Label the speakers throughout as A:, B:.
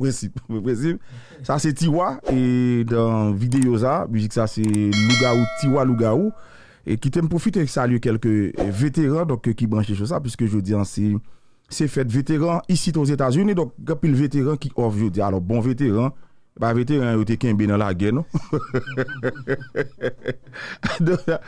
A: ça c'est Tiwa, et dans vidéo ça, musique ça c'est Lougaou, Tiwa Lougaou, et qui t'aime profiter que saluer quelques euh, vétérans, donc euh, qui branchent sur ça, puisque je dis hein, c'est c'est fait vétéran ici aux États-Unis, donc, il y a vétéran qui offre, je dis, alors bon vétéran, bah vétéran yo te kenbe nan la non? Donc, euh,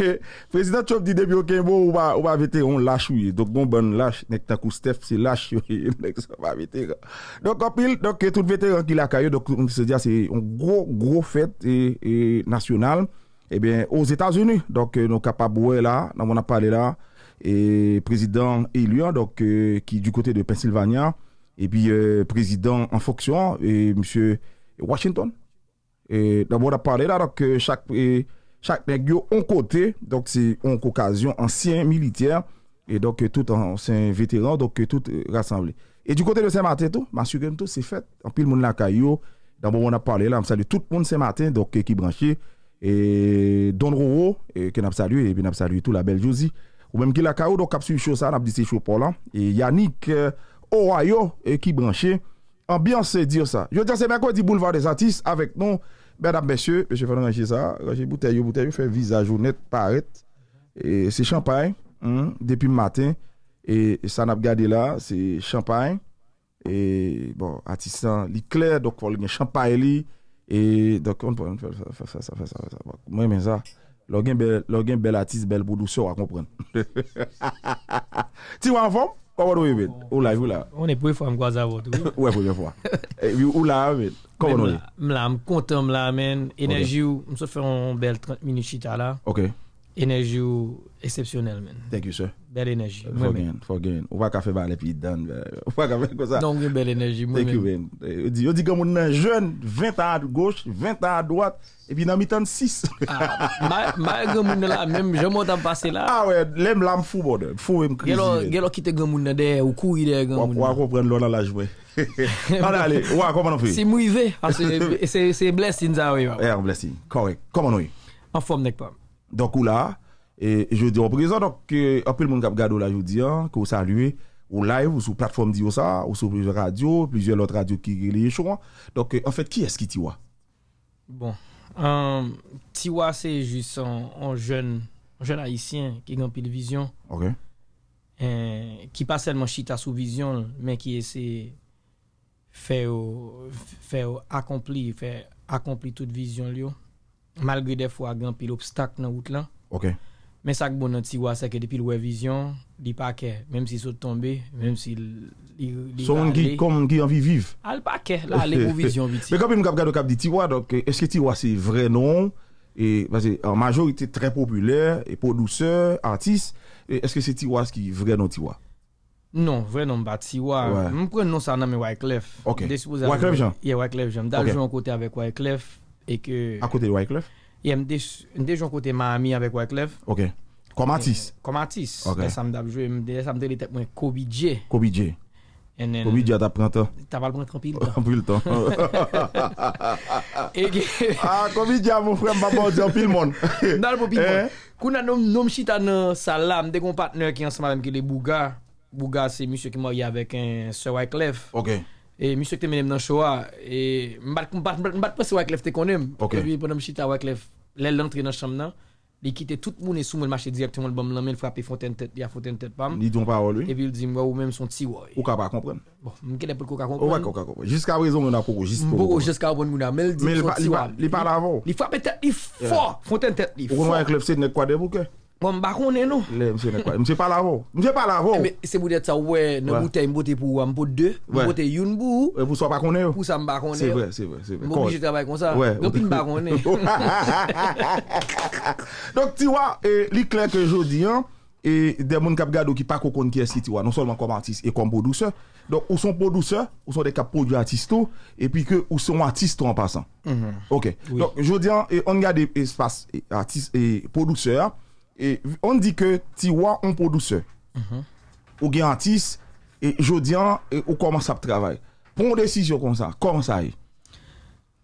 A: eh, président Trump dit depuis aucun bon, ou ba, ou ba vétéran lâche, oui. Donc, bon, bon, lâche, nek ta Steph, c'est lâche, oui. Nek sa vétéran. Donc, en pile, donc, tout vétéran qui l'a caillou, donc, on se dit, ah, c'est une gros, gros fête et, et nationale, eh bien, aux États-Unis. Donc, euh, nous capables, là, dans mon appareil là, et président élu, hein, donc, euh, qui du côté de Pennsylvanie, et puis euh, président en fonction, et M. Washington. Et d'abord, on a parlé là, donc chaque, chaque un côté, donc c'est une occasion ancien militaire, et donc tout ancien vétéran, donc tout euh, rassemblé. Et du côté de Saint-Martin, tout, Monsieur tout, c'est fait. En pile, le monde la d'abord, on a parlé là, on salue tout le monde Saint-Martin, donc qui branché, et Don Roro, et, qu'on a salué, et puis on a salué tout la belle Josie, ou même qui la caillou, donc a ça, on a dit c'est chaud là, et Yannick, euh, O rayo e ki branche, ambyansè dir sa. Yo dyan se mèk wè di boulevard des artistes, avèk nou, mèdap mèsyè, mèsyè fè nan nanjè sa, mèsyè boutè yò, boutè yò, fè vizajounet, paret, e se champagne, depi m maten, e san ap gade la, se champagne, e bon, artistant li kler, do kòl gen champagne li, e do kòl nanjè fè sa, fè sa, fè sa, fè sa, mè men sa, lò gen bel artiste, bel boudousso a kompren. Ti wè an fòm? Comment eh, on est Où là, où là On est première fois, je croise votre. Ouais, première fois. Où là, Ahmed Comment on est
B: Là, je suis content, je suis énergie, je fais un belle 30 minutes chita là. Ok énergie exceptionnel, man. Thank you, sir. Belle énergie. moi, gain,
A: for gain. On va pas faire parler, puis dan, on va pas faire comme ça. Donc belle énergie, moi, Thank man. Eh, you, Je dis, je dis jeune, 20 ans à gauche, 20 ans à droite, et puis dans mi temps 6. Malgré ah, mon là, même, je m'en passe là. Ah ouais, l'aime l'âme fou, bon, fou, il me crie. Gélo qui te gomme
B: on est ou couille de gomme. On va comprendre l'on a la joué. Allez, ouais, comment on fait? C'est
A: mouillé, c'est blessing, ça, oui. Ouais, eh, blessing. Correct. Comment on est? En forme, n'est-ce pas? Donk ou la, e, e je di an prezant, donk apil moun kap gado la yo di an, ki ou salue, ou live, ou sou platform di yo sa, ou sou radio, plijen lot radio ki liye chou an. Donk, an fèt, ki eski tiwa?
B: Bon, euh, tiwa se jis an jen, an jen haisyen ki gampil vizyon. Ok. Ki euh, pa selman chita sou vizyon, men ki ese fè ou akompli, fè akompli tout vizyon liyo. malgré des fois grand pile obstacle dans route là OK mais ça que bon Tiwa c'est que depuis le vision il paquet même s'il saute tombé même s'il sont qui comme
A: qui envie vivre al ah, paquet là les vision mais quand même regarde cap dit tiwa donc est-ce que tiwa c'est vrai nom et parce que en majorité très populaire et producteur artiste est-ce que c'est tiwa qui vrai nom tiwa
B: non, vrai nom pas Je prends de ça dans Wyclef. Ok. Wyclef Jean. Yeah, Wyclef Jean. D'ailleurs, côté avec Wyclef. A kote Wyclef? E m dejan kote ma ami avek Wyclef
A: Ok. Komatis? Komatis. E
B: samdab jwe m dejan. E samdab li tep mwen Koby Dje. Koby Dje.
A: Koby Dje a tap pran ton?
B: Taval pran trompil ton.
A: A Koby Dje a mou frem pa bon zyon pil mon. M dal pou pil mon.
B: Kou nan noum chita nan salam. Dè kon patner ki ansa m avèm ki li Bouga. Bouga se msè ki mor ya avek sè Wyclef. et monsieur que menem dans Shoah et pas m'bat pas penser avec lève connaim et puis pendant suis avec lève l'aile l'entrée dans chambre là il quittait tout le monde et sous le marché directement le bam la main frapper fontaine tête il a fontaine tête pam il dit parole et puis il dit moi
A: ou même son petit ouais ou pas comprendre
B: bon m'quelle pour qu'on comprendre
A: jusqu'à présent on a beaucoup jusqu'à beaucoup
B: jusqu'à on a mais il dit il parle avant il frappe tête il fort fontaine tête il fort avec le
A: c'est quoi des bouquets Mwen bon, bak kone nou. Mwen se pala vò. Mwen se pala vò.
B: Se mwou det sa wè, nan mwoutè mwote pou mwote dè, mwote youn bou, mwousan bak kone yo. Mwousan bak kone yo. Se vè, se vè, se vè. Mwen mwoutè jè travay kon sa, mwen pi mbak kone yo.
A: Donk ti wè, li klenk jodi, e demoun kap gado ki pak wakon ki esi ti wè, non solman kom artiste e kom produse. Donk ou son produse, ou son de kap produse artisto, e pi ke ou son mm-hmm. eh, eh, eh, artiste wè an pasan. Ok. Donk jodi, et on dit que tiwa on un Mm -hmm. Ou gen artiste et jodian et ou commence à travailler. Pour une décision comme ça, comment ça est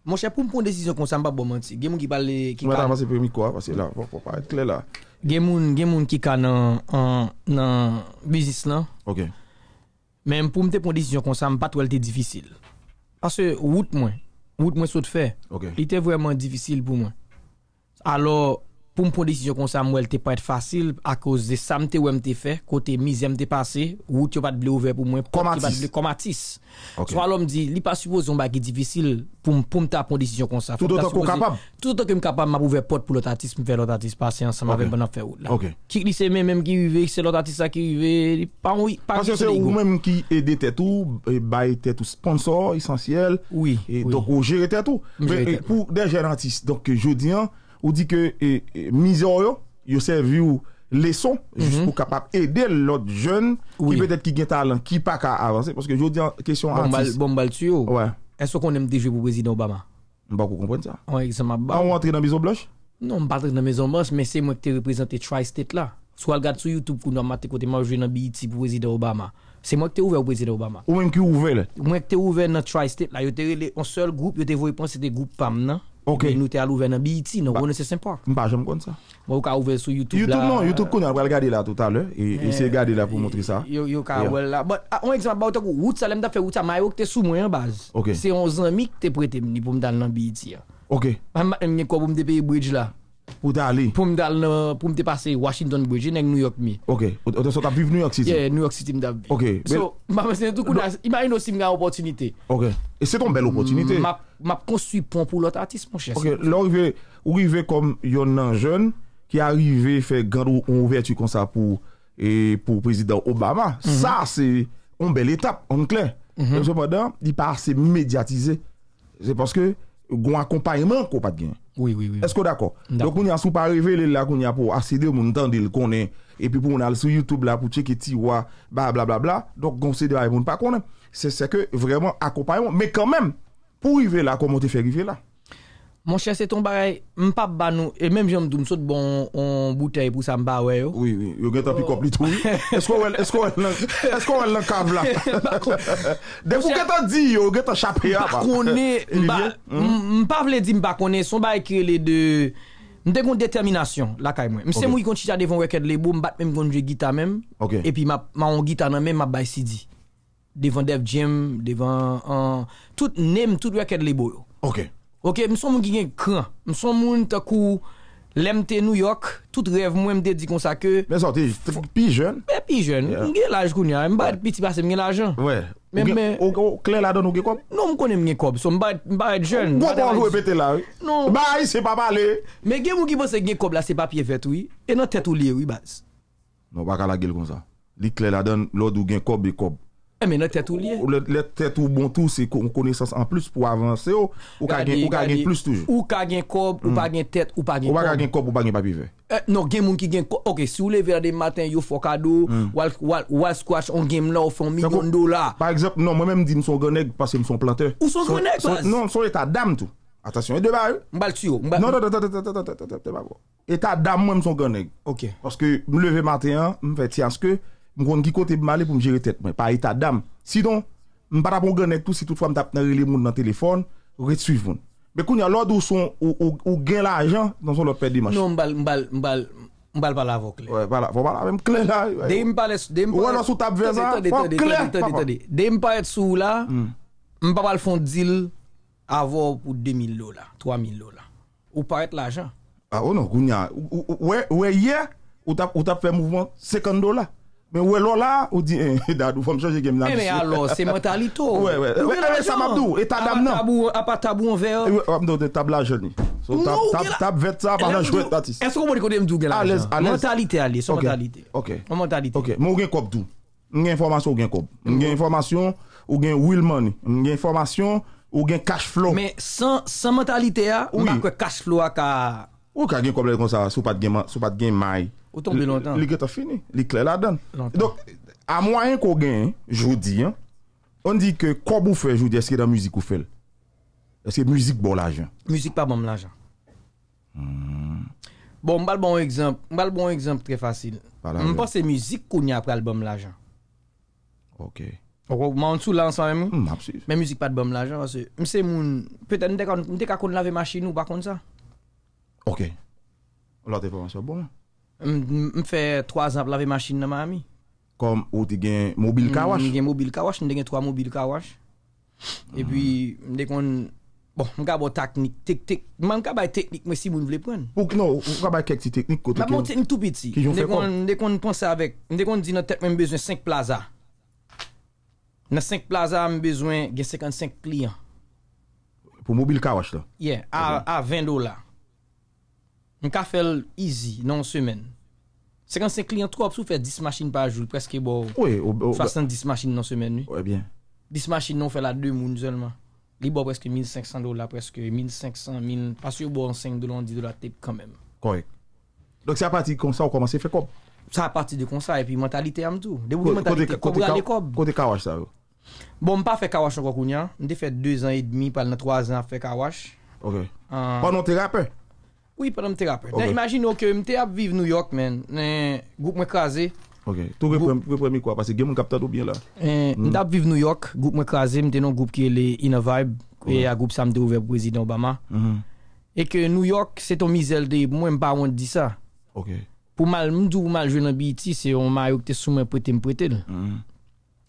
A: Mon cher, pour une décision comme ça, je pas mentir. Il y a qui parle. Qui Madame, c'est permis quoi Parce que là, il pas
B: être clair là. Il y a des qui canon en business là. Ok. Même pour me prendre une décision comme ça, je pas trop difficile. Parce que route moi, route moi saute faire. Ok. Il était vraiment difficile pour moi. Alors poum poum disisyon kon sa mwen te pa et fasil a kouz de samte ou mte fe, kote mizem te pase, ou ti pat bile ouve pou mwen, poum ti pat bile komatis. So alon mdi, li pa suposon ba ki divisil poum ta poum disisyon kon sa. Tout an to kon kapab? Tout an to kon kapab, m ap ouve pot pou lotatis, m ve lotatis pase, an sa m ave bon an fe ou. Kik li se men menm ki uve, se lotatis sa ki uve, pan oui, pan se se ou
A: menm ki e dete tou, ba e dete tou sponsor, esensyel, et doko je rete tou. Ve pou deje rentis, ou dit que e, mis il misère yo servi ou leçon mhm. juste pour capable aider l'autre jeune qui peut-être qui gagne talent qui pas qu'à avancer parce que je dis en question bon artiste. bon bal tu ouais est-ce qu'on aime des pour président Obama on va comprendre ça
B: ouais ça m'a ah, on rentre dans maison blanche non pas dans la maison blanche mais c'est moi qui t'ai représenté tri state là soit regarde sur YouTube pour nous mater côté manger dans BIT pour président Obama c'est moi qui t'ai ouvert au président Obama
A: ou même qui ouvert
B: moi qui t'ai ouvert dans tri state là y t'ai un seul groupe a des voyé penser des groupes PAM Nou te al ouve nan biyiti, nou wone se sempwa. Mpa jom kon sa. Mwa ou ka ouve sou YouTube la. YouTube nou, YouTube
A: kou nan wèl gade la touta lè. E se gade la pou mwotri sa.
B: Yo ka euh, wèl la. Bon, an ah, ekzema ba ou te kou. Wout sa lem da fe, wout sa mayok te sou mwen yon baz. Se 11 an mi k te prete, ni poum dan nan biyiti ya. Ok. Mwen kou poum depe yon bridge la. Pour Pour me pour me dépasser Washington Bridge et New York mi. OK. Donc so vivre New York City. Yeah, New York City me OK. Il m'a donné tout imagine aussi une opportunité. OK. Et c'est une belle opportunité. M'a m'a construit pont pour l'autre artiste mon cher. OK,
A: là y arrivé comme un jeune qui arrivé fait grande ouverture comme ça pour et pour président Obama. Mhm. Ça c'est une belle étape en clair. Mhm. Cependant, il pas assez médiatisé. C'est parce que un accompagnement qu'on pas Oui, oui, oui. Est-ce que d'accord? Donc, on n'y a pas arrivé là, qu'on y a pour accéder au monde temps le connaît. Et puis, pour on a sur YouTube là, pour checker Tiwa, bla, bla, bla, bla. Donc, on sait de pas connaître. C'est que vraiment accompagnement. Mais quand même, pour arriver là, comment on fait arriver là?
B: Mon chè sè ton barè, mpap ban nou, e mèm jèm dou msot bon
A: boutè pou sa mba wè yo. Oui, oui, yo gen ta pikop li tou. Esko wè lè, esko wè lè, esko wè lè kav la. De pou gen ta di yo, gen ta chapè ya ba. Mpap konè,
B: mpap vle di mpap konè, son barè kre lè de, mdè kon determination la kaj mwen. Mse mwikon chita devon rekèd lebo, mbat mèm kon jè gita mèm. E pi ma an gita nan mèm ma bay sidi. Devon dev jem, devon an... Tout nem, tout rekèd lebo yo. Ok. Ok, mi son moun ki gen kran Mi son moun takou lemte New York Tout rev mwen mde di kon sa ke Men sote, pi jen Men pi jen, mwen gen laj koun ya Mwen bad piti base mwen gen laj an Mwen mwen Mwen konen mwen gen kob Mwen bad jen Mwen mwen mwen gen kob la se papye vet
A: ou E nan tet ou liye ou Mwen non, baka la gel kon sa Li klen la don loud ou gen kob e kob E eh, men nou tèt ou liye? Ou lè tèt ou bon tou, se kon kone sas an plus pou avanse yo. Oh. Ou ka gen plus toujou. Ou ka gen kob, ou pa gen tèt, ou pa mm. gen kob. Ou pa gen kob, ou pa gen papive.
B: Eh, non, gen moun ki gen kob. Ok, sou lè ver de maten, yo fokado, mm. walskwach, on gen
A: nou fon milyon dola. Par exemple, non, mwen mèm di mson gwenèk, pasè mson plantè. Ou son gwenèk pasè? Non, son etat dam tou. Atasyon, etat dam ou? Mbal tiyo. Non, non, non, non, non, non, non, non, non, non, non, non, non, non, non, non, non, non, non mon qui côté malé pour me gérer tête mais pas état d'âme sinon on pas bon gagner tout si toutefois m'tap dans les monde dans téléphone retuivons mais quand y a l'ordre ou son où où gain l'argent dans son l'autre paire dimanche non
B: m'bal bal m'bal bal pas la voix ouais pas la voix pas la même clé là dem pas les dem pas on sous table vers ça dem pas être sous là m'pas pas le fond avoir
A: pour 2000 dollars 3000 dollars
B: ou pas être l'argent
A: ah oh non quand y a ouais ouais hier où t'as où t'as fait mouvement 50 dollars Men wè lò la, ou di, e dad, ou fòm chòj e genm nan bisyo. E men alò, se mentalito. Ou gen la jan. E le samabdou, e tadam nan. A pa tabou, a pa tabou an vè. Ou amdou, de tabla jè ni. So tab vet sa, apan jan jwè tatis. E sò kon mwò de kode mdou
B: gen la jan. A lez, a lez. Mentalite ale, sou mentalite.
A: Ok. Eh, ou mentalite. Ok, mwò gen kopdou. Mwen gen informasyon, mwen gen kopdou. Mwen gen informasyon, mwen gen will money. Mwen gen informasyon, mwen gen cash flow. Men san, san mentalite a, mwen Ou tombe lontan. Li ket a fini. Li kle la dan. Donc, a mwa yon kogen, joudi, on di ke kwa bou fè joudi, eske dan mouzik kou fèl? Eske mouzik bon la jan?
B: Mouzik pa bon la jan. Bon, mba l bon ekzamp, mba l bon ekzamp tre fasil. Mba se mouzik koun ya pral bon la jan. Ok. Ok, mwen sou lansan mwen? Mwen mouzik pat bon la jan. Mse moun, pwete mwen dekakon lave machin ou bakon sa.
A: Ok. Lote fwaman se bon la jan.
B: M fè 3 ap lave machin nan ma ami
A: Kom ou te gen mobil kawash M
B: gen mobil kawash, m de gen 3 mobil kawash E pi m de kon Bon, m gaba ou taknik M an kaba ou teknik m wè si m wè lè pren
A: Ou kaba non, ou kek ti teknik
B: M a bon teknik tou piti M de kon pon se avek M de kon di nan tet mè m bezwen 5 plaza Nan 5 plaza m bezwen gen 55 plian
A: Po mobil kawash la
B: A 20 dola M ka fel izi nan semen. Se kan se kliyan tro ap sou fe 10 maschine pa joul preske bo. Ou e. 70 maschine nan semen ou. Ou e bien. 10 maschine nan fe la 2 moun zonman. Li bo preske 1500 dola preske 1500 min. Pas yo bo an 5 dola an 10 dola tep kanmen.
A: Korek. Donk se a pati konsa ou koman se fe kob.
B: Se a pati de konsa e pi mentalite amdou. Debo de mentalite kobran de kob. Kote kawash sa ou. Bon m pa fe kawash an kwa kounyan. M de fe 2 an et demi pal nan 3 an fe kawash. Ok. Euh, Pan non te rapè? Ou yi para mte rapè? Ok. Nan imagino ke mte ap
A: vive New York men, nan goup mè kaze. Ok. Tou ve premi kwa? Pase gen moun kapta dobyen la?
B: Nd ap vive New York, goup mè kaze, mte nan goup ki e le Inna Vibe, kwe ya goup Sam Derouve, Prezident Obama. Hmm. Eke New York, se ton mizelde, mwen mpa wan di sa. Ok. Pou mal, mdou mal jounan bi iti, se yon Mario kte soumen prete mprete. Hmm. Hmm.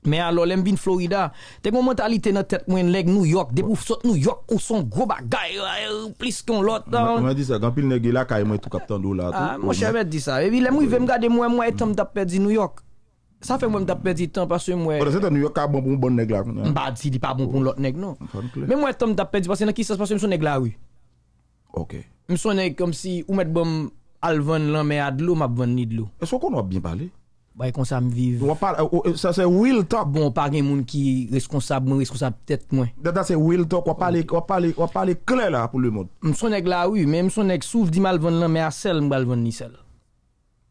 B: Mè alò, lèm vin Florida, tek mwen mentalite nan tet mwen lèk New York. Depou sot New York, ou son gro bagay,
A: ou plis kon lot. Mwen di sa, gampil negi e la kaye mwen tou kapitan dou la. Ah, mwen chè mè
B: di sa, lèm mwen vèm gade mwen mwen etan mdapè di New York. Sa fè mwen mdapè di tan pasè mwen... Mwen etan New
A: York ka bon pou mwen bon neg la. Mwen
B: bad si di pa bon pou mwen lot neg, non. Mwen mwen etan mdapè di pasè nan ki sa pasè mwen son neg la wè. Ok. Mwen son neg kom si mwen mwen bom alvan lan mè ad lo, mwen apvan ni de lo. E so
A: Bon, pa
B: gen moun ki responsable, moun responsable ptet mwen. Dada se will talk, wap pale
A: kle la pou lè moun. M
B: son ek la wè, m son ek souf di malvan lan, mè a sel mou alvan ni sel.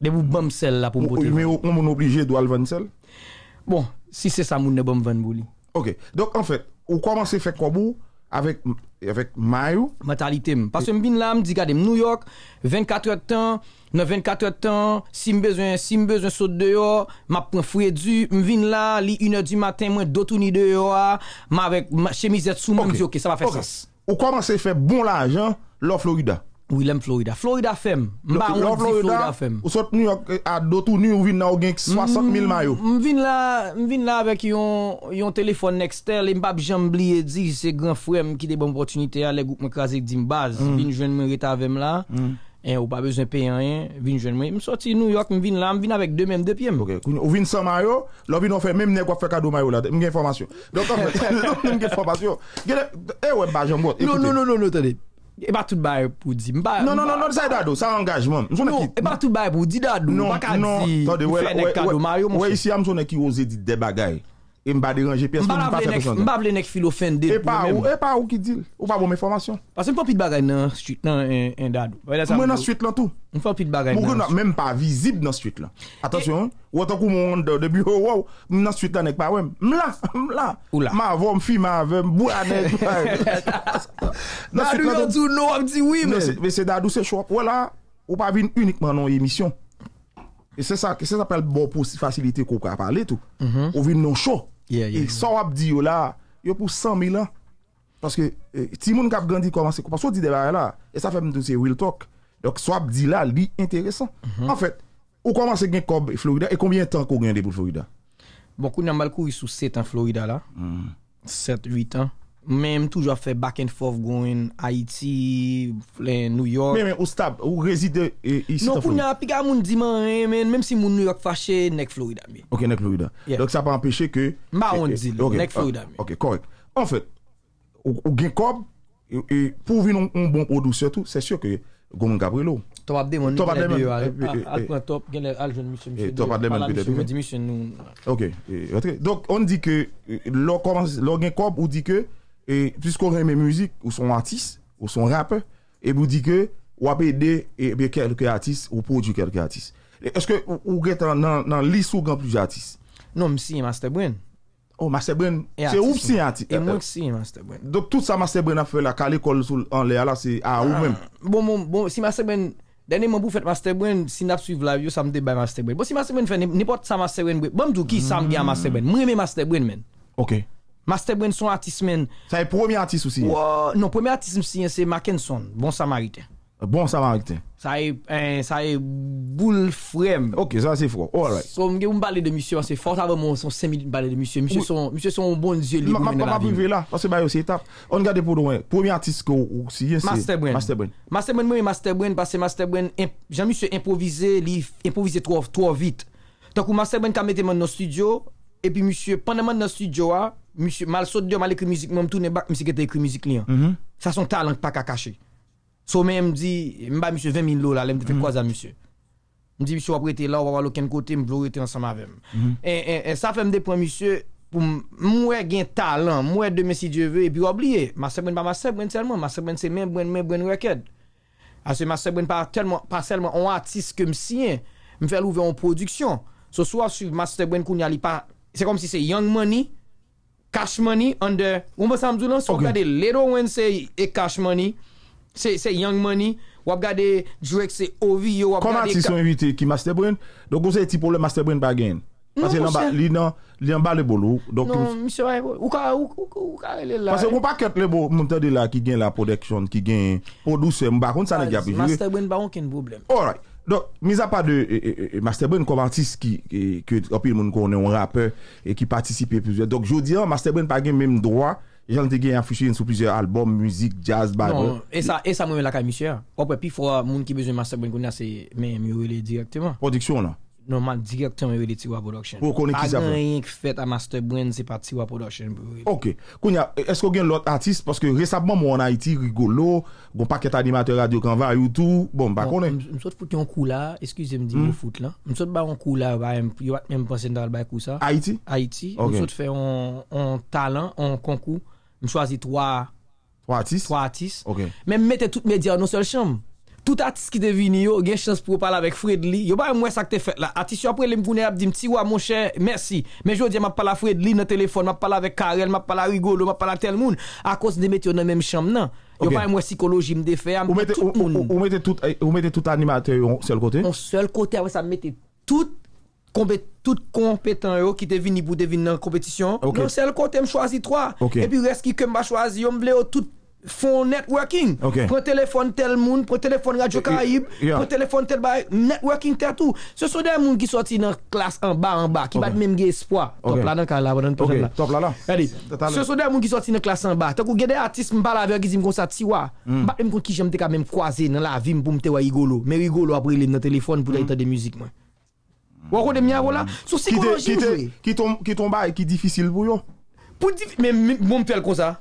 A: Dè wou bom sel la pou mpote. Moun moun oblige dwa alvan sel. Bon, si se sa moun ne bom van boli. Ok, dok an fèk, ou kwa man se fèk wabou, Avèk
B: may ou? Matalite m. Pasè m bin la, m di gade m New York, 24 etan, nan 24 etan, si m bezwen, si m bezwen sote deyo, m ap pou m fwe du, m bin la, li 1 e di maten, mwen dotouni deyo a, ah, m avèk chemizet sou, m am di ok, sa va fè 6.
A: Ou kwa man se fè bon la ajan, lò Florida? Ouylem Florida, Florida Fem Mba ou di Florida Fem Ou sot New York, a dotou ni ou vin na ou genk 60.000 mayo M vin la, m vin la
B: avek yon Yon telefon nexter M bab jambli e di, se gran frem Ki de bon portunite a, le goup me kaze di mbaz Vin jwen mwen retavem la E ou pa bezen peyen, vin
A: jwen mwen M soti New York, m vin la, m vin avek 2.000, 2.000 Ou vin 100 mayo Lo vin ofen, men m nek wap fe kado mayo la M gen informasyon M gen informasyon Non, non, non, tene E ba tout bay pou di mba... Non, non, non, non, sa y da do, sa angajman. E ba tout bay pou di da do, non, baka non, di... Non, non, wè y si amsonen ki yon ze di deba gaye. Mba de ran GPS pou mba fète son nan. Mba blenek filo fèn de pou mwen mwen. E pa ou ki dil? Ou pa bon mwen fòmasyon? Pasè mwen fòm pit bagay nan street nan en dadou. Mwen nan street lan tou? Mwen fòm pit bagay nan street. Mwen mwen mwen mwen mwen mwen mwen mwen mwen mwen mwen mwen. Atensyon. Ou an to kou moun de bi hou wou. Mwen nan street lan ek pa wèm. Mla! Mla! Ou la? Ma avòm fi ma avòm. Bou anek. Nandou yon tou nou ap di wèm. Mwen se dadou se chòp. Ou la. Ou pa vin un non E sa wap di yo la Yo pou 100 mil an Paske ti eh, moun kap gandhi komanse Kou pa sou di debay la E sa fèm tou se will talk Dok sa wap di la li enteresan mm-hmm. En fèt, ou komanse gen kob Florida E konbyen tan kou gen de pou Florida
B: Bon, kou nan mal kou yisou 7 an Florida la 7-8 an même toujours fait back and forth
A: going Haiti New York. Mais, mais, ou stable, ou réside euh, ici. Non, pour nous,
B: pika moun di man, même si moun New York fâché, nek Florida.
A: Ok, nek Florida. Yeah. Donc ça pas empêcher que. Bah, on dit, okay, nek Florida. Ah, ok, correct. En fait, ou, ou gen kob, et, et pour vin un, un bon produit surtout, c'est sûr que Gomen Gabrielo. Top ap demen. Top ap demen. Al pran
B: top, gen al joun misyon misyon. Top ap demen. Misyon misyon nou.
A: Ok, retre. Eh, Donc, on dit que, euh, lor gen kob, ou dit que, E pwis kon reme mouzik, ou son atis, ou son rapper, e bou di ke wap e de e be kelke atis ou pou di kelke atis. E eske ou get nan lis ou gen plouj atis? Non, msi yon masterbwenn. Ou, masterbwenn, se ou msi yon atis? E mwen msi yon masterbwenn. Dok tout sa masterbwenn a fe la kale kol sou an le ala, se a ou men? Bon, si masterbwenn, dene mwen pou fet masterbwenn,
B: sin ap suiv la yon samde bay masterbwenn. Bon, si masterbwenn fe, ne pot sa masterbwenn we. Bon, do bon, ki samde yon masterbwenn. Mwen mwen masterbwenn men. Ok. Mastebwen son artismen... Sa e premier artist ou siyen? Non, premier artist ou siyen se Maken Son, Bon Samaritan. Bon Samaritan. Sa e
A: boule frem. Ok, sa se fwo. Alright.
B: So mge ou mbale de msye, mse fort avan mwen son semi mbale de
A: msye, msye son bon zye li mwen de la vi. Mpa mpa mpa mpe ve la, mse baye ou se etap. On gade pou douen, premier artist ou siyen se... Mastebwen. Mastebwen.
B: Mastebwen mwen mwene Mastebwen, pase Mastebwen jami se improvise li, improvise tro vite. Takou Mastebwen ka mette monsieur, mal saut mal écrit musique, même tourné back monsieur qui était écrit musique lien. Ça son talent pas qu'à cacher. So même dit, m'ba monsieur 20 000 dollars, là, me fait quoi ça monsieur? Me dit monsieur après là, on va voir l'autre côté, me veut être ensemble avec. Et, ça fait me des points monsieur pour moi gain talent, moi demain si Dieu veut et puis oublier, ma sœur pas ma sœur seulement, ma sœur c'est même même, même record. Parce que ma sœur pas tellement pas seulement un artiste que me sien, me faire ouvrir en production. Ce soir sur Master Brand pas. c'est comme si c'est Young Money Cash money under, ou mwen sa mzou lan, se ou gade lero wen se e cash money, se young money, wap gade drek se ovi yo, wap gade... Koma si son
A: yu te ki masterbren? Dok ou se e tipo le masterbren ba gen? Non, mwen se... Li nan, li an ba le bolou? Non, mwen
B: se wak e bolou. Ou ka, ou ka, ou ka e le la. Pase ou pa
A: ket le bolou mwen te de la ki gen la production, ki gen oduse mba, kon sa ne gabi? Masterbren ba wak en boblem. Alright. Don, miz non, euh, a pa de masterbren komantis ki opil moun konen w rapen e ki patisipe pizwe. Don, jodi an, masterbren pa gen menm drwa, jan te gen yon fushen sou pizwe albom, mizik, jazz, bado.
B: E sa mwen lakay mishè an. Ope, pi fwa moun ki bezwen masterbren konen se menm yorele
A: direktyman. Produksyon an. Nomal direktyon yon yon li tiwa production. Ou konen ki zavon? A zan
B: yon yon ki fet a master brand se pa tiwa production pou
A: yon. Ok. Koun ya, esko gen lot artist? Paske resabman moun Haiti rigolo, goun paket animatè radio kanvan, ou tou, bon, bak konen?
B: Mwen sot foute yon kou la, eskuse mdi mwen foute la, mwen sot ba yon kou la, yon wat men mwen pwazen dal bay kou sa. Haiti? Haiti. Mwen sot fè yon talent, yon konkou, mwen chwazi 3 artist. Ok. Mwen mwete tout media yon sol chanm. tout artiste qui devine yo gen chance pour parler avec Fredly yo pas bah, moi ça que t'es fait là artiste après les me dit petit wa mon cher merci mais je dis m'a parlé à Fredly dans téléphone m'a parlé avec Karel m'a parlé à Rigolo m'a parlé à tel monde à cause des métiers dans même chambre non yo pas bah, moi psychologie me défait tout mettez tout Vous mettez tout eh, vous mettez tout animateur seul côté on seul côté après ça mettez tout tout compétent qui venu pour devenir dans compétition. Non, c'est le côté me choisi trois. Et puis reste qui que m'a choisi, on blé tout Fon networking Pre telefon tel moun, pre telefon radyo karayib e, e, Pre telefon tel bay, networking tel tou Se sou de moun ki soti nan klas an ba an ba Ki bat menm ge espwa Top la nan ka la Se sou de moun ki soti nan klas an ba Tek ou gede artist mba la vergi zim kon sa tiwa Mba im kon ki jemte ka menm kwaze nan la Vim pou mte wa igolo Mer igolo apre li nan telefon pou da ita de muzik mwen
A: Ou akou de miya wola Sou psikolojin Ki ton bay ki difisil pou yon Mwen mtel kon sa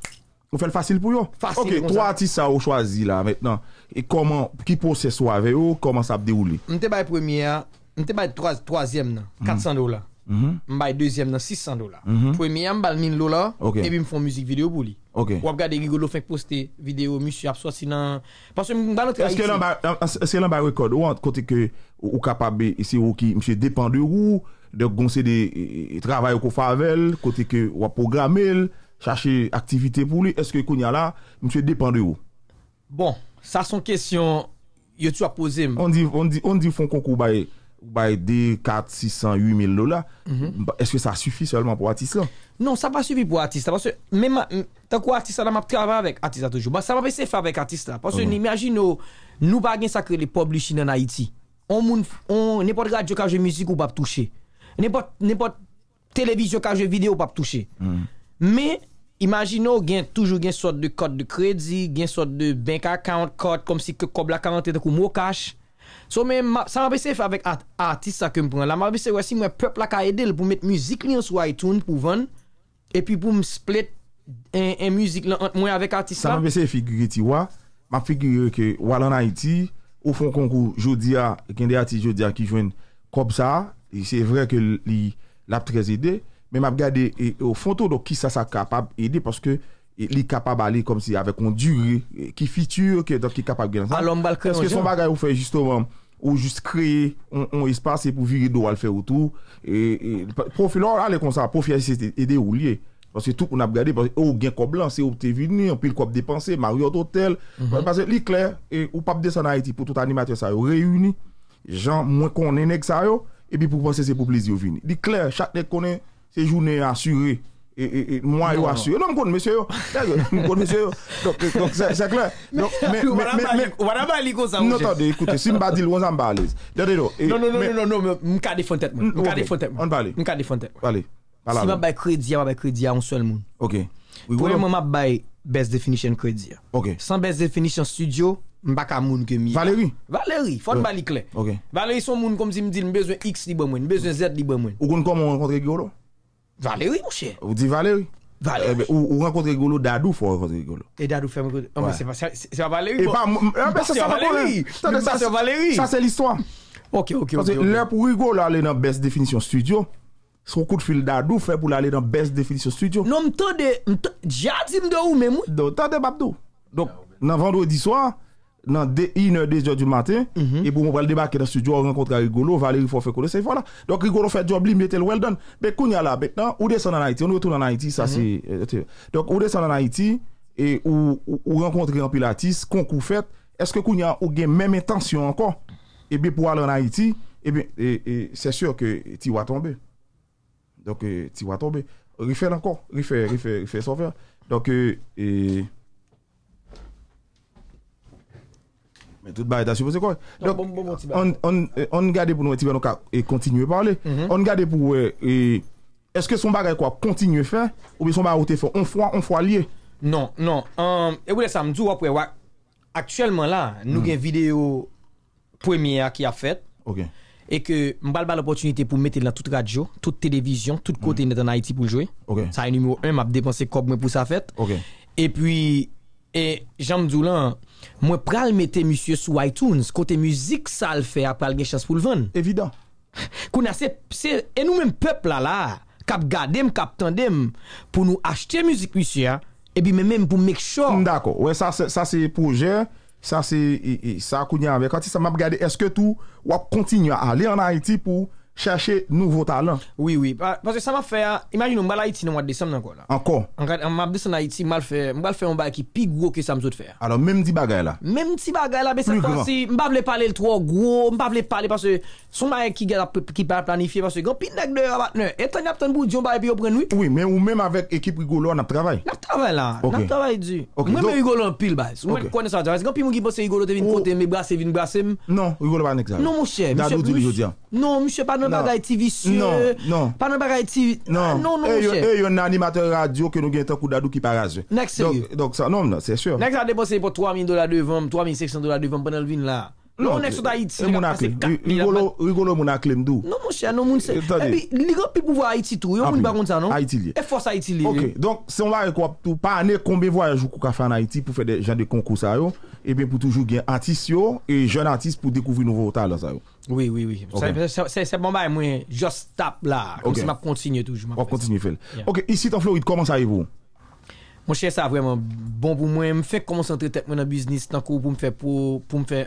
A: Ou fèl fasil pou yon? Fasil pou yon. Ok, 3 artist sa ou chwazi la mètnan. E koman, ki pose se swa ve yo, koman sa ap de ou li? Mte
B: bay premier, mte bay 3e nan, 400 mhm. dola. Mhm. Mbay 2e nan, 600 dola. Mhm. Premier, mbal min lola, ebi mfon müzik video pou li. Ou ap gade gigo lo fèk poste video, msye ap swa si nan... Pwansè mban notre a
A: isi. Ese lan bay rekod, ou an, kote ke ou kapabe isi ou ki msye depan de rou, dek gonsè de travay ou kou favel, kote ke ou ap programe el, chercher activité pour lui, est-ce que Kounia là, monsieur dépend de vous Bon, ça sont question que tu as posé. On dit on dit on dit font concours de bay 4 600 8000 dollars. Mhm. Est-ce que ça suffit seulement pour artiste là
B: Non, ça pas suffit pour artiste parce que même tant artiste, là m'a travaillé avec artiste toujours. Bah, ça m'a se faire avec artiste là parce que mm imagine nous nous pas gain sacré les publishing en Haïti. On moun on n'importe radio quand je musique ou pas toucher. N'importe n'importe télévision quand je vidéo ou pas toucher. Mhm. Me, imagino gen toujou gen sot de kod de kredi, gen sot de bank akant, kod kom si ke kob la karante te kou mwokash. So me, sa mwen bese fè avèk artist sa kempran la, mwen bese wè si mwen pèp la ka edè l pou mèt muzik li an sou iTunes pou ven, epi pou m splet en muzik lant mwen avèk artist la. Sa mwen
A: bese fè gure ti wè, mwen fè gure ki wè lan ha iti, ou fon konkou jodi a, gen de ati jodi a ki jwen kob sa, se vre ke li l ap trez edè. Men ap gade, o fonto do ki sa sa kapab Ede paske li kapab ale Kom si avek on dure Ki fitur, ki kapab gane Aske son bagay ou fe justom Ou just oh, kreye, mhm. ou espase Pou viri do al fe wotou Profi lor, ale konsa, profi ase Ede ou liye, paske tout pou nap gade Ou gen kob lan, se opte vini, ou pil kob depanse Mariot hotel, paske li kler Ou pap de sanayeti, pou tout animatye Sa yo reyuni, jan mwen konen Ek sa yo, epi pou panse se pou plezi Ou vini, li kler, chak ne konen Se jounè yon assurè, e, e, e, mwen yon assurè. Non m kon mè sè yo. M kon mè sè yo. Donc, c'est clair. Ou wana m bâli kon sa mouje. Non, non, non, non, non, non, non. M kade fòn tèt moun. M kade fòn tèt moun. M kade fòn tèt moun. M kade fòn tèt moun. Si m wabay
B: kredi, m wabay kredi an sou el moun. Ok. Pwè m wabay best definition kredi. Ok. San best definition studio, m baka moun ke mi. Valery? Valery, fòn bâli klet. Ok. Valery son moun
A: Valeri mouche? Ou di valeri? Valeri. Eh ou renkontre goulou dadou fwa renkontre goulou. E dadou fè mou goulou?
B: Se pa valeri pou... Se pa valeri! Se pa valeri! Sa se
A: l'histoire. Ok, ok, ok. Lè pou goulou alè nan best definition studio. Sou kout fil dadou fè pou lè nan best definition studio. Non, mtode, mtode, jadzi mdou mè mou? Non, mtode mbapdou. Non, vendredi soir... dans 1h, 2h du matin, mhm. et pour moi, le débarquer dans le studio, on rencontre Rigolo, Valérie quoi, c'est voilà. Donc Rigolo fait job, lui, mettez le well done. Mais qu'on là, maintenant, ou descend en Haïti, on retourne en Haïti, ça mhm. c'est. Euh, donc, ou descend en Haïti, et ou, ou, ou rencontre un pilatiste, concours fait, est-ce que qu'on a ou gain même intention encore, et eh bien pour aller en Haïti, eh et bien, c'est sûr que tu vas tomber. Donc, euh, tu vas tomber. Refait encore, refait, refait, refait, sauveur. Donc, euh, et. Non, bon, bon, bon, on gade pou nou e tiba nou ka E kontinu e parle mm-hmm. On gade pou euh, Eske son bagay kwa kontinu e fe Ou bi son bagay ou te fe On fwa liye
B: Non, non um, E wè sa mdou wap wè wak Aktuellement la Nou gen mm. video Premier ki a fet E ke mbal bal oportunite pou mette la tout radio Tout televizyon Tout kote net an Haiti pou ljwe Sa e numero 1 map depanse kog mwen pou sa fet E puis Et Jean Mdoulan, moi pral mettre monsieur sur iTunes côté musique ça le fait après le chance pour le vendre. Évident. Kouna c'est et nous même peuple là là cap garder cap
A: tandem pour nous acheter musique monsieur hein, et puis même pour make sure. D'accord. Ouais ça ça c'est projet ça c'est ça kounya avec quand ça m'a regardé est-ce que tout ou continue à aller en Haïti pour Cherche nouvo talan Oui, oui,
B: ah, parce que sa m'a fè Imagin nou, mba l'Haïti nan wad désem nan kon Mba l'haïti, mba l'fè Mba l'fè mba ekipi gro kè sa m'zout fè
A: Mèm ti bagay la
B: Mba vle pale l'tro gro Mba vle pale parce que Son mba ekipa planifiye E
A: tan ap tan bou di, mba epi opren nou Ou mèm avèk ekip rigolo an ap travè An ap travè la, an ap travè
B: di Mèm mè rigolo
A: an pil bè Mèm mè
B: konè sa travè Non, rigolo ban ekizal Non mou chè, mou chè Non, mwche, pa nan bak Aïti visye,
A: pa nan bak Aïti visye, nan, nan, mwche. E yon animateur radio ke nou gen ten kou dadou ki paraje. Nèk seriou.
B: Nèk sa depose pou 3.000 dolar devan, 3.500 dolar devan pwennel vin la. Non, mwche, se moun akle, yon
A: golo moun akle mdou. Nan, mwche,
B: nan moun seriou. E pi, ligan pi pou vwa Aïti tou, yon moun bak
A: kontan, non? Aïti liye. E fos Aïti liye. Ok, donk se mwa rekwap tou, pa anè koumbe vwa yon jou kou ka fwa an Aïti pou fè de jan de konkou sa yo e eh ben pou toujou gen artist yo, e joun artist pou dekouvri nouvo otal la sa yo. Oui, oui, oui.
B: Se bon baye mwen, jost tap la, kon si map kontsigne toujou. Ok, kontsigne fel. Ok,
A: isi ton flow it, konman sa evou?
B: Mon chè sa vwèman, bon pou mwen, mwen fè konman sentre tep mwen nan biznis, tankou pou mwen fè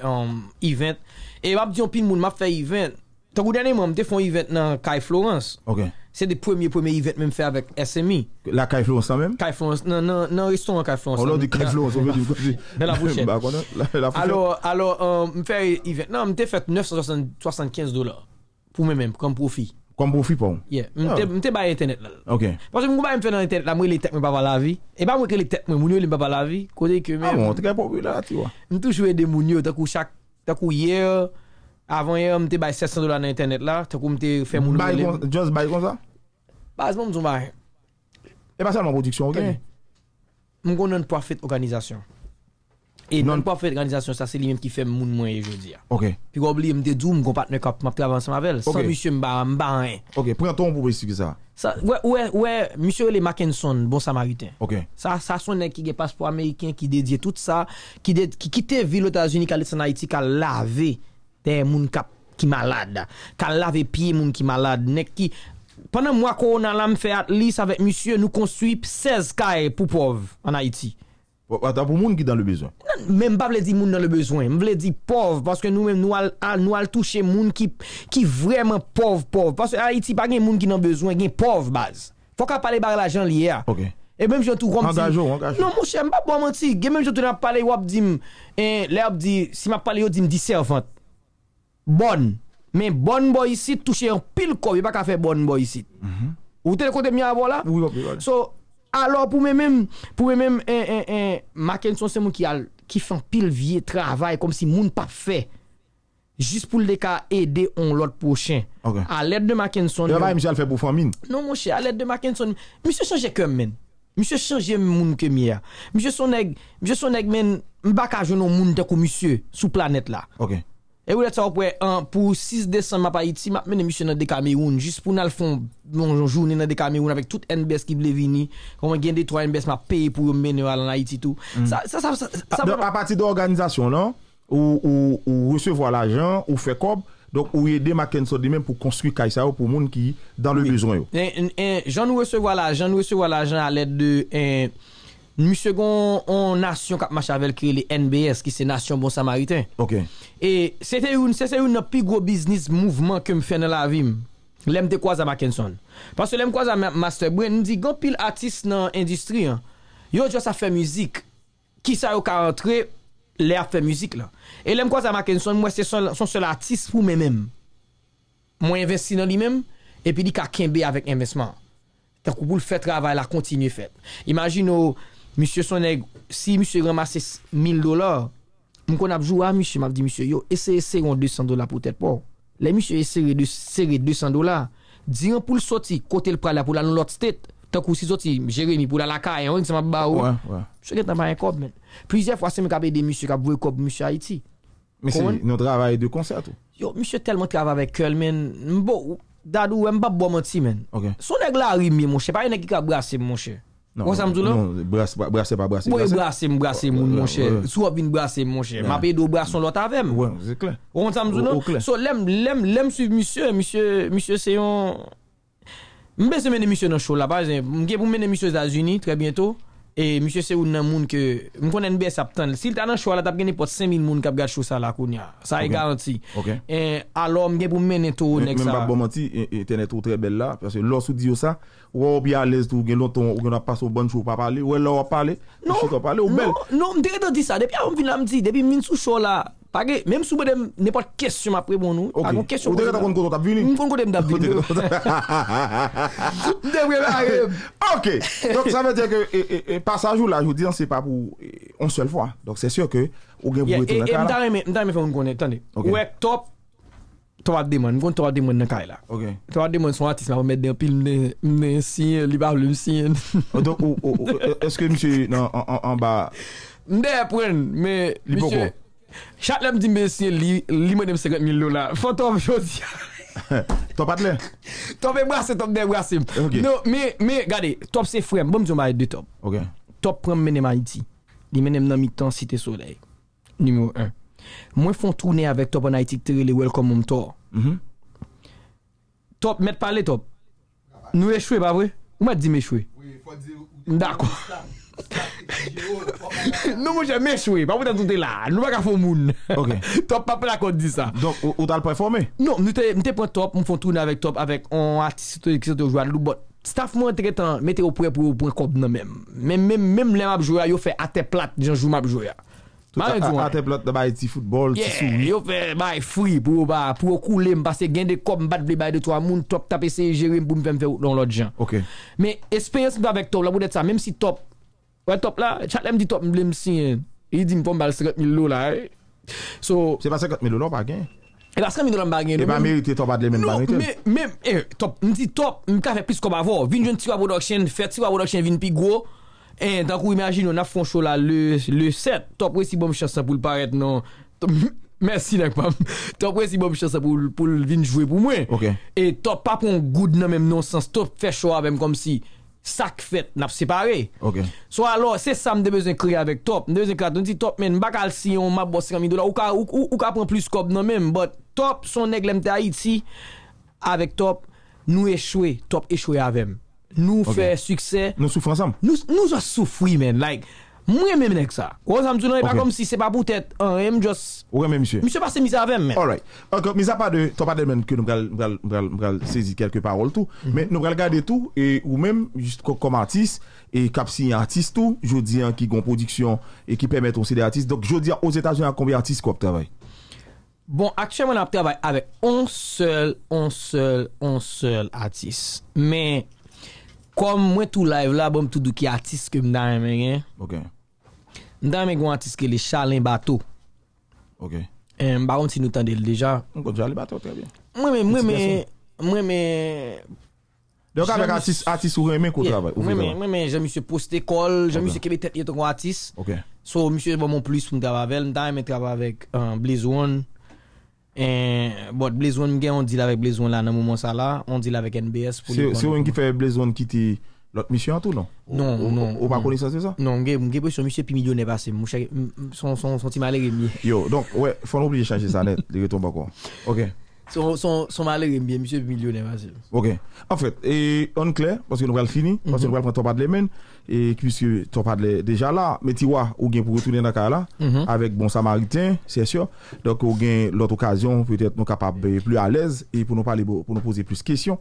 B: event. E wap diyon pin moun, map fè event. Tankou dene mwen, mwen te fè un event nan Kaif Florence. Ok. Ok. Se de premye premye event men fè avèk SMI. La Kaiflon San men? Kaiflon San, non, nan, nan, nan, reston an Kaiflon oh, non, San. On lò di Kaiflon San, men. Ben la fouchè. Ben non? la fouchè. Alors, alors, euh, m fè event. Nan, m te fèt 975 dolar. Pou men men, kon profi. Kon profi pon? Yeah. M te bay internet lè. Ok. Pòse m kou bay m fè nan internet lè, m wè lè tek mè ba ba la vi. E ba m wè ke lè tek mè, moun yo lè ba ba la vi. Kote kè men. A, moun, te kè profi lè ati wè. M tou chwe de m Avon e, mte bay 700 dola nan internet la, te kou mte fè moun moun. Bay kon, just bay kon sa? Bay, zman mzou bay.
A: E pa sa lman prodiksyon, ok? Mwen
B: kon nan profit organizasyon. E nan profit organizasyon, sa se li men ki fè moun moun e jodi ya. Ok. Pi kou obli mte doun, mwen kon patne kap mapte avansan mavel. Ok. San mwishye
A: mba, mba anen. Ok, prenton mpou prejistiki sa?
B: Sa, wè, wè, wè, mwishye wè le Mackinson, bon samaritè. Ok. Sa, sa sonen ki ge paspou amerikèn, Moun ki malade Kal lave piye moun ki malade Pendan mwa koron alam fe atlis Avèk monsye nou konswip 16 kae Pou pov an Haiti Ata pou moun ki dan le bezwen Mwen ba vle di moun dan le bezwen Mwen vle di pov Paske nou al touche moun ki vremen pov Paske Haiti pa gen moun ki nan bezwen Gen pov baz Fok ap pale bar la jan liye E menm joutou rom di Non monsye mba bom an ti Gen menm joutou nan pale wap di Si ma eh, pale wap di diservant Bonn, men bonn boy sit touche yon pil kob, yon bak a fe bonn boy sit. Mhm. Ou te de kote mya avola? Ou yon pi yon. So, alor pou mè mèm, pou mèm en, eh, en, eh, en, eh, Makenso se moun ki al, ki fan pil vie travay kom si moun pa fe. Jis pou l de ka ede on lot pochen. Ok. A lèd de Makenso. Yon va yon miche al fe pou fan min? Non monshe, a lèd de Makenso, mi se chanje kem men. Mi se chanje moun kem ya. Mi se sonèk, mi se sonèk men, m bak a jounon moun de ko misye sou planet la. Ok. Ok. E ou let sa ou pwe an pou 6 desan ma pa iti, ma menemise nan dekameyoun, jis pou bon nan l fon, moun jouni nan dekameyoun, avek tout enbes ki ble vini, koman gen de 3 enbes, ma peye pou menen ala na iti tout. A
A: pati de organizasyon nan, ou resevo al ajan, ou fe kob, ou yede maken so di men pou konstruy kaisa yo pou moun ki dan le bezon yo.
B: Eh, eh, eh, jan ou resevo al ajan, jan ou resevo al ajan alet de... mi segon on nasyon kap bon ma chavelle kri li NBS ki se nasyon bon samariten. Ok. E se se ou nou pi gro biznis mouvment kem fè nan la vim, lem de kwa za Mackinson. Pas se lem kwa za Masterbrain, nou di gon pil artist nan industri, yo jwa sa fè müzik, ki sa yo ka rentre, le a fè müzik la. E lem kwa za Mackinson, mwen se son se l'artist pou mè mèm. Mwen investi nan li mèm, e pi di ka kembe avèk investman. Tak ou pou l fèt ravay la kontinye fèt. Imagin nou... Oh, Mishye sonek, si mishye remase 1000 dolar, mwen kon apjou a mishye, mwen apdi mishye, yo, esere seron 200 dolar pou tèt pou. Le mishye esere 200 dolar, diyon pou l soti, kote l pral la pou la nou lot stèt, tan kou si soti, jere mi pou la laka, yon, yon, seman ba ou. Mishye gen tan pa yon kob, men. Pryze fwase mwen kape de mishye kape vwe kob mishye a iti. Mishye,
A: nou travay de konsert ou?
B: Yo, mishye telman travay köl, men. Mbo, dadou, mba bwa mwoti, men. Sonek la rimye, mwonshe, pa yon e ki ka br Non,
A: brase pa brase. Pwè brase moun moun monshe? Swa
B: vin brase moun monshe? Ma peye do brason lot avèm? Ou an samzoun an? Ou an samzoun an? So lem, lem, lem su misyon, misyon seyon... Mwen se mènen misyon an chou la par, mwen mènen misyon Azuni, tre bientou. E, Monsi se ou nan moun ke mwen mwen enbe sa ptan, si l tan nan shou ala tap geni pot 5.000 moun kap gaj chou sa la koun ya, sa e garanti. Alo m geni pou
A: men eto ou nek sa. Men bak bomanti ete neto ou tre bel la, lò sou diyo sa, wè ou bi alèz tou gen louton ou gen apas non. ou bon chou pa pale, wè lò ou pale, chou to pale ou bel.
B: Non, non, m direte di sa, depi an m vin nan m di, depi m vin sou shou la. Pake, menm soube dem, nepot kesyum apre bon nou, akon kesyum apre. Ou deke
A: ta kon kon ton tap vini? Mwen kon kon dem tap vini. Mwen dek wè la, ok! Donk sa vè diè ke, e pasajou la, jou diyan se pa pou onsel fwa. Donk se sè kè, ou gen wè ton akal. E mtare
B: mè, mtare mè fè wè kon, tande. Ou ek top, tova deman, mwen kon tova deman nan kare la. Ok. Towa deman son atis la, wè mè den pil mnen sin, li ba wè msin. Donk, ou,
A: ou, ou, eske msè nan, an, an, an, an ba... Mden
B: apren, mwen Chatele m di m bensye li mwen m sekwet mi lola Fon top josi Top atle Top e brase, top de brase Non, me gade, top se frem Bon m di yon bade de top Top pran menem Haiti Li menem nan mi tan site sode Numero 1 Mwen fon trune avek top an Haiti kterile Welcome m m to mm-hmm. Top met pale top Nou e chwe pa vwe Ou mat di m e chwe
A: Da kwa Non mwen jè mè chwe Pa mwen tan ton te la Nou wak a fon moun Top pa plakot di sa Non, mwen
B: te pon top Mwen fon toune avèk top Avèk an artisite bon, Staf mwen teke tan Mwen te opre pou Pon kod nan men Men men men Mèm lè map jwoya Yo fè ate plat Joun jwou map jwoya Ate plat Da bay ti futbol Yo fè bay fri Pou yo koule Mwen pase gen de kop Mwen bat vle bay de to Mwen top tape se Jere mwen pou mwen fè Mwen lòt jen Mèm espèyans mwen pa vèk top La mwen det sa Mèm E top la, chalè m di top m blem si, e di m pou m bal
A: 50.000 lò la, e. Se pa 50.000 lò nan bagen? E bal 50.000 lò nan bagen nou. E pa merite top atle men bagen te?
B: Mèm, e, top, m di top, m ka fe plis kom avò. Vin joun tiwa production, fe tiwa production vin pi gwo. E, eh, tan kou imagine, nou na fon chò la le 7. Top, wè si bom chò sa pou l paret nan. Top, mersi nan kwa m. Top, wè si bom chò sa pou l vin jwè pou mwen. E, top, pa pou m goud nan mèm nan sans. Top, fe chò a bèm kom si. Sak fet nap separe So alo se sa m debezen kri avek top M debezen kri aton ti top men Bakal si yon map bwase kamido la Ou ka pren plis kop nan men But top son neg lemte a iti Avek top nou echwe Top echwe avem Nou fe sukse Nou soufwi men Mwen men men ek sa. Ou an zanm zounan, e pa kom si
A: se pa pou tèt, an em jos... Ou an men, misye? Misye, pas se misa aven men. Alright. Ok, misa pa de, ton pa de men, ke nou mrel, mrel, mrel, sezi kelke parol tou, men nou mrel gade tou, e ou men, just kom artist, e kapsi artist tou, jodi an ki gon prodiksyon, e ki pemetonsi de artist. Dok jodi an, ou zetajan, konbi artist kwa ap travay?
B: Bon, aksyon mwen ap travay, avek, on sel, on sel, on sel artist. Men, kom Mda yon me gwen atis ke li Charlin Bateau. Ok. Eh, mba ront si nou tande li deja. Mwen gwen Charlin Bateau, tre bien. Mwen men, mwen men... Mwen men... Deyon ka vek
A: atis ouwe men kou trabe? Mwen men, mwen
B: men, jen mi se poste kol, jen mi se kebe tet yon ton gwen atis. Ok. So, mi se bon mon plis pou mdravavel. Mda yon me trabe avek euh, Blazoron. Eh, but Blazoron gen, on di la vek Blazoron la nan mou monsala. On di la vek NBS pou l'yon gwen. Se yon ki
A: fe Blazoron kiti... Lote misyon an tou non? Non. Ou pa koni
B: sa se sa? Non, gen pou son misyon pi midyon ne basen. Son
A: ti malè gen mi. Yo, donk, wè, fon oubli je chanje sa net. Dege ton bako. Ok.
B: Son malè gen mi, misyon pi midyon ne basen.
A: Ok. An fèt, e on klè, pwoske nouvel fini, pwoske nouvel pou an topadle men, e kwiske topadle deja la, meti wè, ou gen pou retounen na kala, mhm. avek bon samaritè, se sè yo, donk ou gen lote okasyon, pou ete nou kapabè plus alèz, e pou nou pose plus kesyon.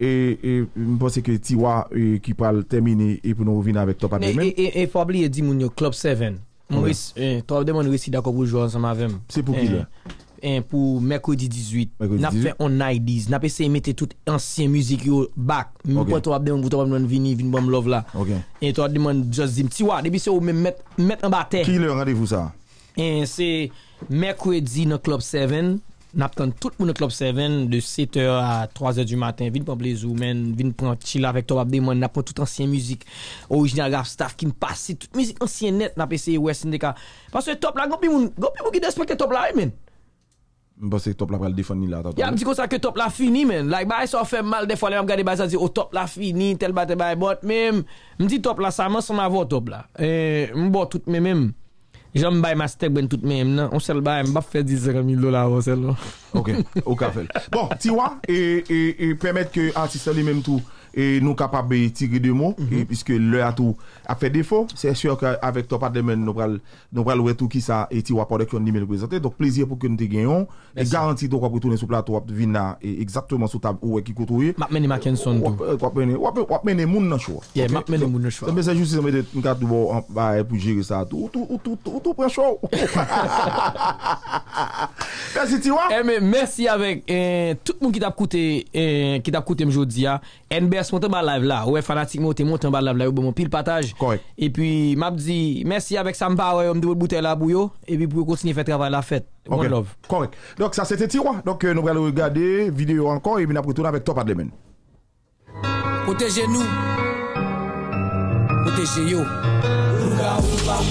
A: E, e mponsè ke tiwa e, ki pal temini e pou nou vin avèk topa de men?
B: E, e fabli e di moun yo, Club 7. Mwen wèsi, e, topa de men wèsi dako pou jou ansam avèm. Se pou ki lè? E, pou Mekwedi 18. Mekwedi 18? Nafè onay diz, napè se emete tout ansyen müzik yo bak. Mwen pou topa de men wèsi, topa de men vini, vini bon mlov la. Ok. E topa de men jazim. Tiwa, debi se
A: ou men met, met an batè. Ki lè an gadevou sa?
B: E, se, Mekwedi no Club 7. n'attend tout le monde club 7 hein, de 7h à 3h du matin vin prendre plaisir men vin pour chill avec toi des moi n'ap pas tout ancien musique original rap staff qui me passe toute musique ancienne net n'a pas essayé West Indica parce que top là gopi moun gopi moun qui respecte top là men
A: parce que top là va eh, le défendre là il a
B: dit comme ça que top là fini men like bah ça fait mal des fois les regarder bah ça dit oh top là fini tel bat bah bot même me dit top là ça m'a son avoir top là et eh, me bon tout mais même Jan m bay ma stek ben tout mèm nan. On sel bay m bap fè 10 rè mil
A: dolar wò sel wò. Non? Ok, ok a fèl. Bon, ti wè, e premèd ke ati sel lè men tout. E nou kapabbe tigri de mou mhm. e Piske lè atou a fe defo Se e syo ke avek topa demen Nopral wè tou ki sa E ti waporek yon nime lwè prezante Dok plezyè pou ke nou te genyon E garanti tou wapre tounen soupla Tou wap vin nan E eksaktouman sou tab ou wè ki koutouye Mapmeni maken son dou Wapmeni moun nan chou Ye mapmeni moun nan chou Se mwen se jousi se mwen de Mwen ka tou wapre pou jiri sa Outou, outou, outou prechou
B: Merci ti wap E eh, men, merci avek eh, Tout moun ki tap koute eh, Ki tap koute mjou diya Enber Yes, monte en live là. Ouais, fanatique te monte en live là, bon mon pile partage. Correct. Et puis m'a dit merci avec ça m'a ouais, on doit bouter là bouillot et puis pour continuer faire travail la fête. One love.
A: Correct. Donc ça c'était tiroir. Donc euh, nous allons regarder vidéo encore et puis va retourner avec toi pas de
B: Protégez-nous. Protégez-vous.